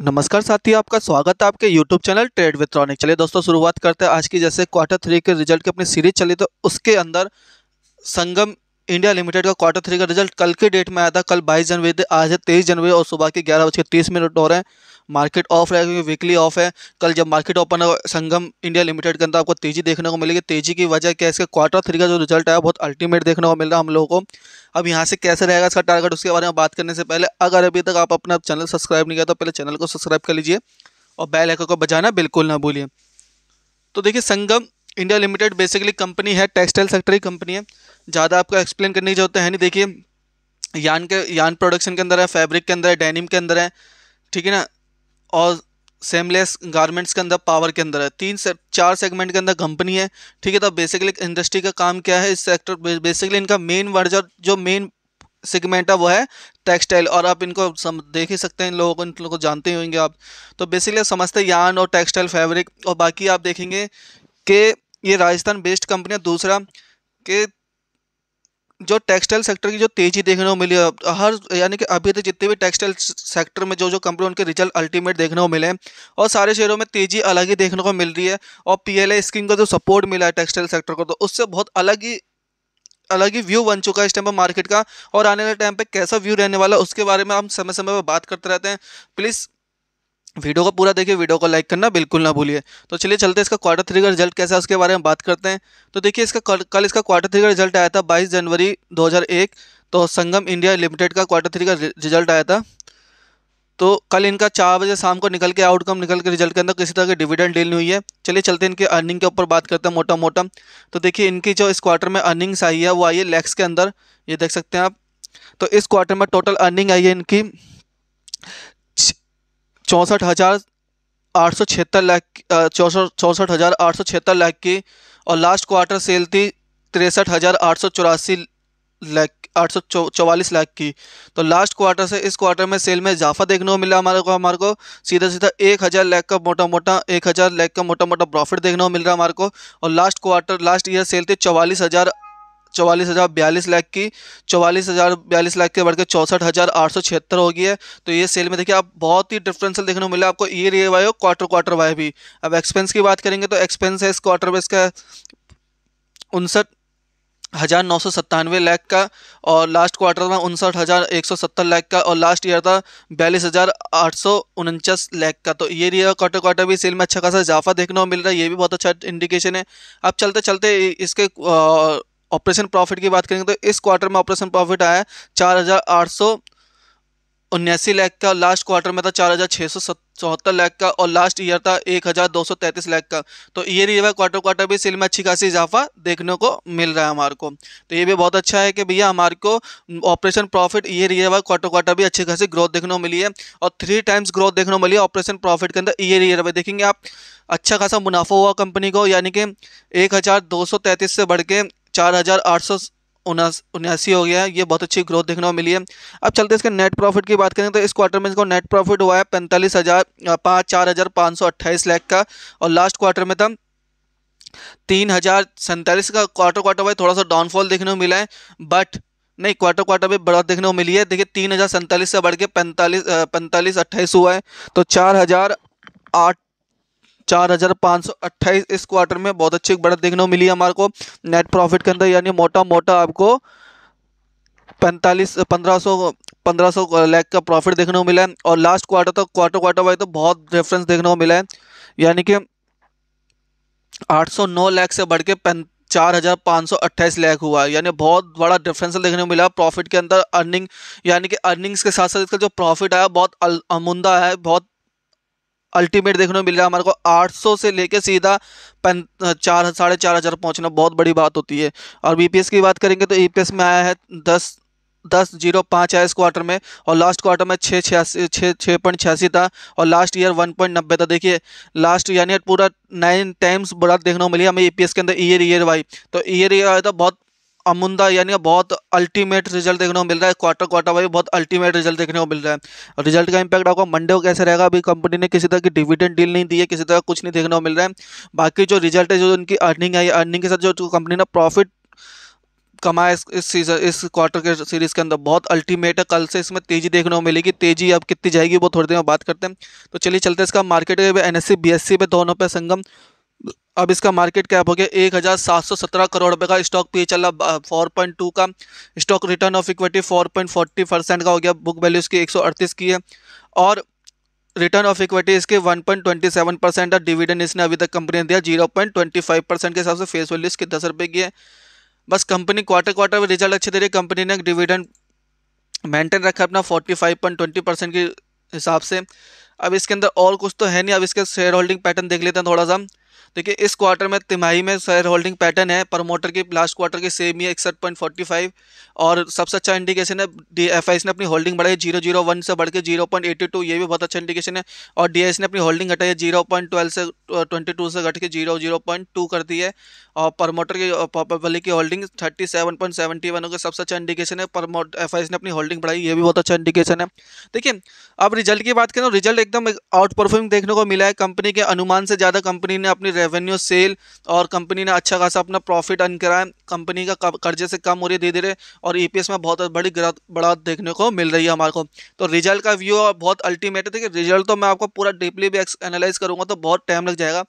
नमस्कार साथी आपका स्वागत है आपके YouTube चैनल ट्रेड विथ्रॉनिक चलिए दोस्तों शुरुआत करते हैं आज की जैसे क्वार्टर थ्री के रिजल्ट की अपनी सीरीज चली तो उसके अंदर संगम इंडिया लिमिटेड का क्वार्टर थ्री का रिजल्ट कल के डेट में आया था कल 22 जनवरी थे आज है तेईस जनवरी और सुबह के ग्यारह बजकर के तीस मिनट हो रहे हैं मार्केट ऑफ रहेगा क्योंकि वीकली ऑफ है कल जब मार्केट ओपन होगा संगम इंडिया लिमिटेड के अंदर आपको तेजी देखने को मिलेगी तेजी की वजह क्या इसके इसका क्वार्टर थ्री का जो रिजल्ट आया बहुत अल्टीमेट देखने को मिल रहा है हम लोगों को अब यहाँ से कैसे रहेगा इसका टारगेट उसके बारे में बात करने से पहले अगर अभी तक आप अपना चैनल सब्सक्राइब नहीं किया तो पहले चैनल को सब्सक्राइब कर लीजिए और बेल आइकन को बजाना बिल्कुल ना भूलिए तो देखिए Sangam India Limited basically company है टेक्सटाइल सेक्टर की कंपनी है ज़्यादा आपको एक्सप्लेन करने की जरूरत है नहीं देखिए यान के यान प्रोडक्शन के अंदर है फैब्रिक के अंदर है डेनिम के अंदर है ठीक है ना और सेमलेस गारमेंट्स के अंदर पावर के अंदर है तीन से चार सेगमेंट के अंदर कंपनी है ठीक है तो बेसिकली इंडस्ट्री का काम क्या है इस सेक्टर बेसिकली इनका मेन वर्जर जो मेन सेगमेंट है वो है टेक्सटाइल और आप इनको सम देख ही सकते हैं इन लोगों को इन लोगों को जानते ही होंगे आप तो बेसिकली समझते हैं यान और टेक्सटाइल फैब्रिक और बाकी आप देखेंगे कि ये राजस्थान बेस्ड है दूसरा कि जो टेक्सटाइल सेक्टर की जो तेजी देखने को मिली है हर यानी कि अभी तक जितने भी टेक्सटाइल सेक्टर में जो जो कंपनी उनके रिजल्ट अल्टीमेट देखने को मिले हैं और सारे शेयरों में तेजी अलग ही देखने को मिल रही है और पीएलए स्कीम का जो सपोर्ट मिला है टेक्सटाइल सेक्टर को तो उससे बहुत अलग ही अलग ही व्यू बन चुका है इस टाइम पर मार्केट का और आने वाले टाइम पर कैसा व्यू रहने वाला उसके बारे में हम समय समय पर बात करते रहते हैं प्लीज़ वीडियो को पूरा देखिए वीडियो को लाइक करना बिल्कुल ना भूलिए तो चलिए चलते हैं इसका क्वार्टर थ्री का रिजल्ट कैसा है उसके बारे में बात करते हैं तो देखिए इसका कल इसका क्वार्टर थ्री का रिजल्ट आया था 22 जनवरी 2001 तो संगम इंडिया लिमिटेड का क्वार्टर थ्री का रिजल्ट आया था तो कल इनका चार बजे शाम को निकल के आउटकम निकल के रिजल्ट के अंदर किसी तरह की डिविडेंड डील नहीं हुई है चलिए चलते इनके अर्निंग के ऊपर बात करते हैं मोटा मोटा तो देखिए इनकी जो इस क्वार्टर में अर्निंग्स आई है वो आई है लैक्स के अंदर ये देख सकते हैं आप तो इस क्वार्टर में टोटल अर्निंग आई है इनकी चौंसठ हज़ार आठ सौ छिहत्तर लाख चौंसठ हज़ार आठ सौ छिहत्तर लाख की और लास्ट क्वार्टर सेल थी तिरसठ हज़ार आठ सौ चौरासी लाख आठ सौ चौवालीस लाख की तो लास्ट क्वार्टर से इस क्वार्टर में सेल में इजाफा देखने को मिला हमारे को हमारे को सीधा सीधा एक हज़ार लाख का मोटा मोटा एक हज़ार लाख का मोटा मोटा प्रॉफिट देखने को मिल रहा है हमारे को और last quarter last year sale थी चौवालीस हज़ार चौवालीस हज़ार बयालीस लाख की चौवालीस हज़ार बयालीस लाख के बढ़कर चौंसठ हज़ार आठ सौ छिहत्तर हो गई है तो ये सेल में देखिए आप बहुत ही डिफरेंसल देखने को मिला आपको ईयर ईयर वाई और क्वार्टर क्वार्टर वाई भी अब एक्सपेंस की बात करेंगे तो एक्सपेंस है इस क्वार्टर में इसका उनसठ हज़ार नौ सौ सत्तानवे लाख का और लास्ट क्वार्टर था उनसठ हज़ार एक सौ सत्तर लाख का और लास्ट ईयर था बयालीस हज़ार आठ सौ उनचास लाख का तो ये ईयर क्वार्टर क्वार्टर भी सेल में अच्छा खासा इजाफा देखने को मिल रहा है ये भी बहुत अच्छा इंडिकेशन है अब चलते चलते इसके आ, ऑपरेशन प्रॉफिट की बात करेंगे तो इस क्वार्टर में ऑपरेशन प्रॉफिट आया है चार हज़ार आठ सौ उन्यासी लाख का लास्ट क्वार्टर में था चार हज़ार छः सौ चौहत्तर लाख का और लास्ट ईयर था एक हज़ार दो सौ तैंतीस लाख का तो ईयर ईयर क्वार्टर क्वार्टर भी सेल में अच्छी खासी इजाफा देखने को मिल रहा है हमारे को तो ये भी बहुत अच्छा है कि भैया हमारे को operation profit year year quarter quarter भी अच्छी खासी ग्रोथ देखने को मिली है और थ्री टाइम्स ग्रोथ देखने को मिली है ऑपरेशन प्रॉफिट के अंदर ईयर ईयर में देखेंगे आप अच्छा खासा मुनाफा हुआ कंपनी को यानी कि एक से बढ़ के चार हज़ार आठ सौ उन्यासी हो गया है ये बहुत अच्छी ग्रोथ देखने को मिली है अब चलते इसके नेट प्रॉफिट की बात करें तो इस क्वार्टर में इसको नेट प्रॉफिट हुआ है पैंतालीस हज़ार पाँच चार हज़ार पाँच सौ अट्ठाईस लाख का और लास्ट क्वार्टर में था तीन हज़ार सैंतालीस का क्वार्टर क्वार्टर वाइज थोड़ा सा डाउनफॉल देखने को मिला है बट नहीं क्वार्टर क्वार्टर में बढ़ोत देखने को मिली है देखिए तीन हज़ार सैंतालीस से बढ़ के पैंतालीस पैंतालीस अट्ठाईस हुआ है तो चार हज़ार आठ चार हज़ार पाँच सौ अट्ठाईस इस क्वार्टर में बहुत अच्छी बढ़त देखने को मिली हमारे को नेट प्रॉफिट के अंदर यानी मोटा मोटा आपको पैंतालीस पंद्रह सौ पंद्रह सौ लैख का प्रॉफिट देखने को मिला है और लास्ट क्वार्टर तक क्वार्टर क्वार्टर वाइज तो बहुत डिफरेंस देखने को मिला है यानी कि 809 लाख से बढ़ के चार हज़ार पाँच सौ अट्ठाईस लाख हुआ यानी बहुत बड़ा डिफरेंस देखने को मिला प्रॉफिट के अंदर अर्निंग यानी कि अर्निंग्स के साथ साथ इसका जो प्रॉफिट आया बहुत अमुंदा है बहुत अल्टीमेट देखने को मिल रहा है हमारे को 800 से लेके सीधा पन चार साढ़े चार हज़ार पहुँचना बहुत बड़ी बात होती है और बी की बात करेंगे तो ई e में आया है दस दस जीरो पाँच आया इस क्वार्टर में और लास्ट क्वार्टर में छः छियासी छः छः पॉइंट छियासी था और लास्ट ईयर वन पॉइंट नब्बे था देखिए लास्ट यानी पूरा नाइन टाइम्स बड़ा देखने को मिली हमें ई e के अंदर ईयर ईयर वाई तो ईयर ईयर आया था बहुत अमुंदा यानी बहुत अल्टीमेट रिजल्ट देखने को मिल रहा है क्वार्टर क्वार्टर वाइज बहुत अल्टीमेट रिजल्ट देखने को मिल रहा है रिजल्ट का इम्पैक्ट आपको मंडे को कैसे रहेगा अभी कंपनी ने किसी तरह की डिविडेंड डील नहीं दी है किसी तरह कुछ नहीं देखने को मिल रहा है बाकी जो रिजल्ट है जो उनकी अर्निंग है अर्निंग के साथ जो कंपनी ने प्रॉफिट कमाया इस इस सीजन इस क्वार्टर के सीरीज़ के अंदर बहुत अल्टीमेट है कल से इसमें तेज़ी देखने को मिलेगी तेज़ी अब कितनी जाएगी वो थोड़ी देर में बात करते हैं तो चलिए चलते हैं इसका market N S C B S C पे दोनों पे संगम अब इसका मार्केट कैप हो गया एक हज़ार सात सौ सत्रह करोड़ रुपये का स्टॉक पे चल रहा फोर पॉइंट टू का stock return of equity four point forty percent का हो गया बुक वैल्यू इसकी एक सौ अड़तीस की है और रिटर्न ऑफ इक्विटी इसके one point twenty seven percent है डिविडेंड इसने अभी तक कंपनी ने दिया zero point twenty five percent के हिसाब से फेस वैल्यू इसके दस रुपये की है बस कंपनी क्वार्टर क्वार्टर में रिजल्ट अच्छे दे रही है कंपनी ने डिविडेंड मेंटेन रखा अपना forty five point twenty percent के हिसाब से अब इसके अंदर और कुछ तो है नहीं अब इसके शेयर होल्डिंग पैटर्न देख लेते हैं थोड़ा सा देखिए इस क्वार्टर में तिमाही में शेयर होल्डिंग पैटर्न है प्रमोटर की लास्ट क्वार्टर की सेम ही इकसठ पॉइंट फोर्टी फाइव और सबसे अच्छा इंडिकेशन है डी एफ आई ने अपनी होल्डिंग बढ़ाई जीरो जीरो वन से बढ़ के जीरो पॉइंट एटी टू ये भी बहुत अच्छा इंडिकेशन है और डी ने अपनी होल्डिंग घटाई है जीरो पॉइंट ट्वेल्व से ट्वेंटी टू से घट के जीरो जीरो पॉइंट टू कर दी है और प्रमोटर की पब्लिक की holding thirty seven point seventy one का सबसे अच्छा इंडिकेशन है प्रमोट एफ ने अपनी होल्डिंग बढ़ाई ये भी बहुत अच्छा इंडिकेशन है देखिए अब रिजल्ट की बात करें रिजल्ट तो एकदम आउट परफॉर्मिंग देखने को मिला है कंपनी के अनुमान से ज़्यादा कंपनी ने अपनी रेवेन्यू सेल और कंपनी ने अच्छा खासा अपना प्रॉफिट अर्न करा है कंपनी का कर्जे से कम हो रही है धीरे धीरे और ई e में बहुत बड़ी बढ़ा देखने को मिल रही है हमारे को तो रिजल्ट का व्यू बहुत अल्टीमेट है कि रिजल्ट तो मैं आपको पूरा डीपली भी एनालाइज करूँगा तो बहुत टाइम लग जाएगा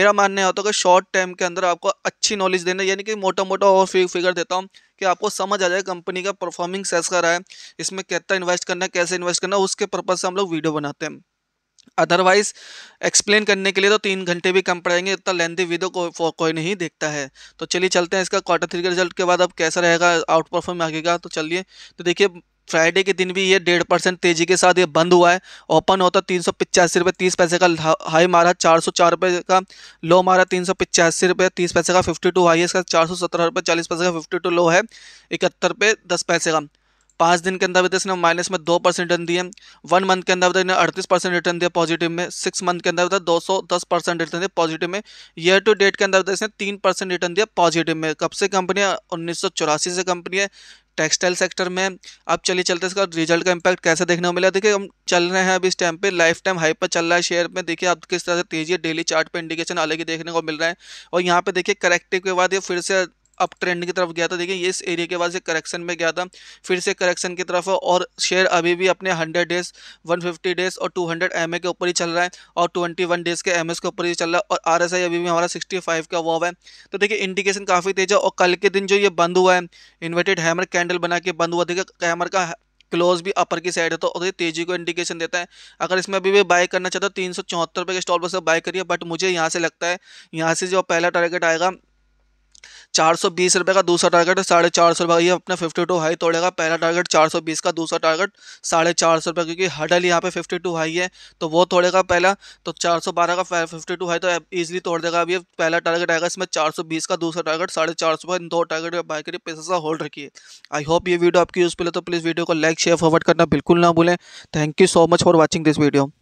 मेरा मानना होता है तो कि शॉर्ट टाइम के अंदर आपको अच्छी नॉलेज देना यानी कि मोटा मोटा और फिगर देता हूँ कि आपको समझ आ जाए कंपनी का परफॉर्मिंग कैसा रहा है इसमें कितना इन्वेस्ट करना है कैसे इन्वेस्ट करना है उसके पर्पज़ से हम लोग वीडियो बनाते हैं अदरवाइज एक्सप्लेन करने के लिए तो तीन घंटे भी कम पड़ेंगे इतना लेंदी वीडियो को को, कोई नहीं देखता है तो चलिए चलते हैं इसका क्वार्टर थ्री के रिजल्ट के बाद अब कैसा रहेगा आउट परफॉर्म आगेगा तो चलिए तो देखिए फ्राइडे के दिन भी ये डेढ़ परसेंट तेजी के साथ ये बंद हुआ है ओपन होता तीन सौ पिचासी रुपये तीस पैसे का हाई मारा चार सौ चार रुपये का लो मारा तीन सौ पिचासी रुपये तीस पैसे का फिफ्टी टू हाई इसका चार सौ सत्रह रुपये चालीस पैसे का फिफ्टी टू लो है इकहत्तर रुपये दस पैसे का पाँच दिन के अंदर भी इसने माइनस में दो परसेंट रिटर्न दिए वन मंथ के अंदर भी इन्हें अड़तीस परसेंट रिटर्न दिया पॉजिटिव में सिक्स मंथ के अंदर भी दो सौ दस परसेंट रिटर्न दिया पॉजिटिव में ईयर टू डेट के अंदर भी इसने तीन परसेंट रिटर्न दिया पॉजिटिव में कब से कंपनी है उन्नीस सौ चौरासी से कंपनी है टेक्सटाइल सेक्टर में अब चलिए चलते इसका रिजल्ट का इंपैक्ट कैसे देखने को मिला देखिए हम चल रहे हैं अभी इस टाइम पे लाइफ टाइम हाई पर चल रहा है शेयर में देखिए अब किस तरह से तेजी है डेली चार्ट पे इंडिकेशन अलग ही देखने को मिल रहा है और यहाँ पे देखिए करेक्टिव के बाद ये फिर से अप ट्रेंड की तरफ गया था देखिए इस एरिया के बाद से करेक्शन में गया था फिर से करेक्शन की तरफ और शेयर अभी भी अपने hundred days one fifty days और टू हंड्रेड एम ए के ऊपर ही चल रहा है और ट्वेंटी वन डेज के एम एस के ऊपर ही चल रहा है और आर एस आई अभी भी हमारा सिक्सटी फाइव का वॉव है तो देखिए इंडिकेशन काफ़ी तेज है और कल के दिन जो ये बंद हुआ है इन्वर्टेड हैमर कैंडल बना के बंद हुआ देखिए कैमर का क्लोज भी अपर की साइड है तो और तेजी को इंडिकेशन देता है अगर इसमें अभी भी बाय करना चाहता हो तीन सौ चौहत्तर रुपये के स्टॉल पर से बाय करिए बट मुझे यहाँ से लगता है यहाँ से जो पहला टारगेट आएगा चार सौ बीस रुपये का दूसरा टारगेट है साढ़े चार सौ रुपये ये अपना फिफ्टी टू हाई तोड़ेगा पहला टारगेट चार सौ बीस का दूसरा टारगेट साढ़े चार सौ रुपये क्योंकि हडल यहाँ पे फिफ्टी टू हाई है तो वो तोड़ेगा पहला तो चार सौ बारह का फिफ्टी टू हाई तो ईजिली तोड़ देगा अब पहला टारगेट आएगा इसमें चार सौ बीस का दूसरा टारगेट साढ़े चार सौ इन दो टारगेट में बाय करिए पैसे से होल्ड रखिए आई होप ये वीडियो आपकी यूज़फुल है तो प्लीज़ वीडियो को लाइक शेयर फॉरवर्ड करना बिल्कुल ना भूलें thank you so much for watching this video